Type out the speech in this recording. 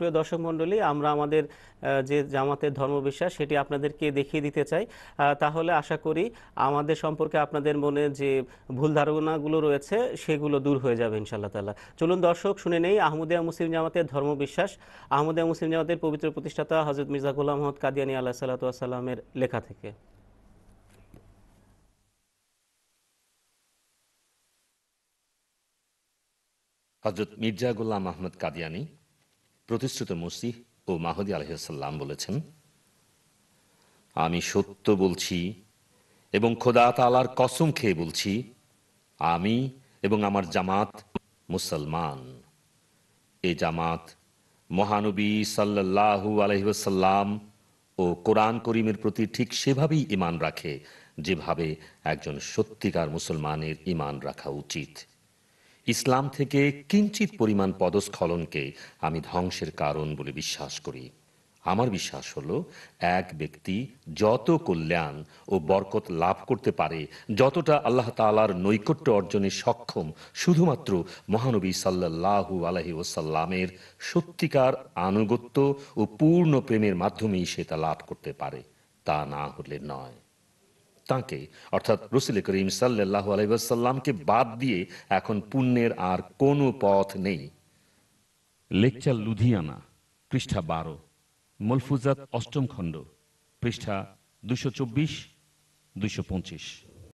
প্রিয় দর্শক মন্ডলী আমরা আমাদের যে জামাতের ধর্মবিশ্বাস সেটি আপনাদেরকে দেখিয়ে দিতে চাই তাহলে আশা করি আমাদের সম্পর্কে আপনাদের মনে যে ভুল ধারণাগুলো রয়েছে সেগুলো দূর হয়ে যাবে ইনশাল্লাহ তালা চলুন দর্শক শুনে নেই আহমদিয়া মুসলিম জামাতের ধর্মবিশ্বাস আহমদিয়া মুসলিম জামাতের পবিত্র প্রতিষ্ঠাতা হজরত মির্জা গুল আহমদ কাদিয়ানি আল্লাহ সাল্লাতামের লেখা থেকে হজরত মির্জা গোলাম আহমদ কাদিয়ানি প্রতিশ্রুত মসিহ ও মাহদি আলহিসাল্লাম বলেছেন আমি সত্য বলছি এবং খোদা তালার কসম খেয়ে বলছি আমি এবং আমার জামাত মুসলমান এ জামাত মহানবী সাল্লাহু আলহ্লাম ও কোরআন করিমের প্রতি ঠিক সেভাবেই ইমান রাখে যেভাবে একজন সত্যিকার মুসলমানের ইমান রাখা উচিত ইসলাম থেকে কিঞ্চিত পরিমাণ পদস্খলনকে আমি ধ্বংসের কারণ বলে বিশ্বাস করি আমার বিশ্বাস হলো এক ব্যক্তি যত কল্যাণ ও বরকত লাভ করতে পারে যতটা আল্লাহ তালার নৈকট্য অর্জনে সক্ষম শুধুমাত্র মহানবী সাল্লাহু আলহি ওসাল্লামের সত্যিকার আনুগত্য ও পূর্ণ প্রেমের মাধ্যমেই সে তা লাভ করতে পারে তা না হলে নয় তাঁকে অর্থাৎ রসুল করিম সাল্লাহ আলাইসাল্লামকে বাদ দিয়ে এখন পুণ্যের আর কোনো পথ নেই লেকচার লুধিয়ানা পৃষ্ঠা বারো মলফুজাত অষ্টম খণ্ড পৃষ্ঠা দুশো চব্বিশ দুশো পঁচিশ